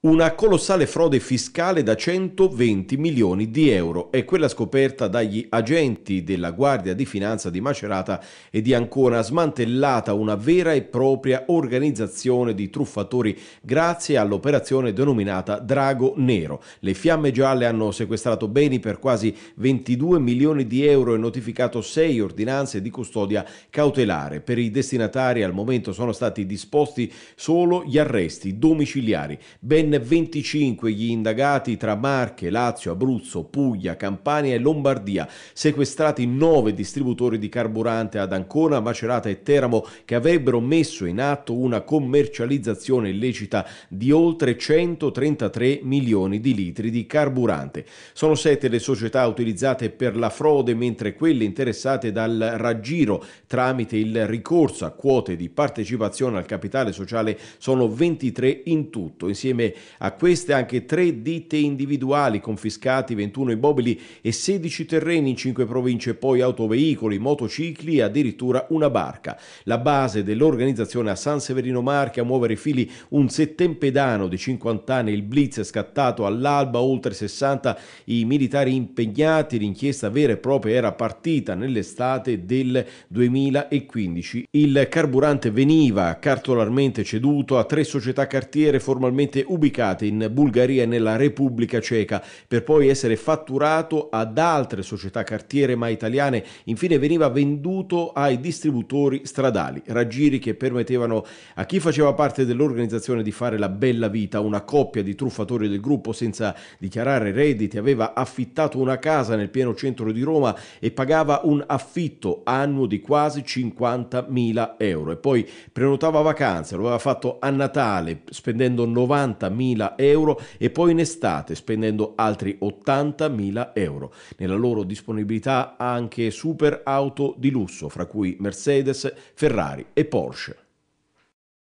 Una colossale frode fiscale da 120 milioni di euro è quella scoperta dagli agenti della Guardia di Finanza di Macerata e di Ancona, smantellata una vera e propria organizzazione di truffatori grazie all'operazione denominata Drago Nero. Le fiamme gialle hanno sequestrato beni per quasi 22 milioni di euro e notificato 6 ordinanze di custodia cautelare. Per i destinatari al momento sono stati disposti solo gli arresti domiciliari. Beni Ben 25 gli indagati tra Marche, Lazio, Abruzzo, Puglia, Campania e Lombardia, sequestrati 9 distributori di carburante ad Ancona, Macerata e Teramo che avrebbero messo in atto una commercializzazione illecita di oltre 133 milioni di litri di carburante. Sono 7 le società utilizzate per la frode, mentre quelle interessate dal raggiro tramite il ricorso a quote di partecipazione al capitale sociale sono 23 in tutto, insieme a a queste anche tre ditte individuali, confiscati 21 immobili e 16 terreni in 5 province, poi autoveicoli, motocicli e addirittura una barca. La base dell'organizzazione a San Severino Marche a muovere i fili un settempedano di 50 anni, il blitz è scattato all'alba, oltre 60 i militari impegnati, l'inchiesta vera e propria era partita nell'estate del 2015. Il carburante veniva cartolarmente ceduto a tre società cartiere formalmente ubicate ubicate in Bulgaria e nella Repubblica Ceca, per poi essere fatturato ad altre società cartiere ma italiane. Infine veniva venduto ai distributori stradali, raggiri che permettevano a chi faceva parte dell'organizzazione di fare la bella vita. Una coppia di truffatori del gruppo senza dichiarare redditi aveva affittato una casa nel pieno centro di Roma e pagava un affitto annuo di quasi 50.000 euro e poi prenotava vacanze, lo aveva fatto a Natale spendendo 90.000 90.000 euro e poi in estate spendendo altri 80.000 euro. Nella loro disponibilità anche super auto di lusso, fra cui Mercedes, Ferrari e Porsche.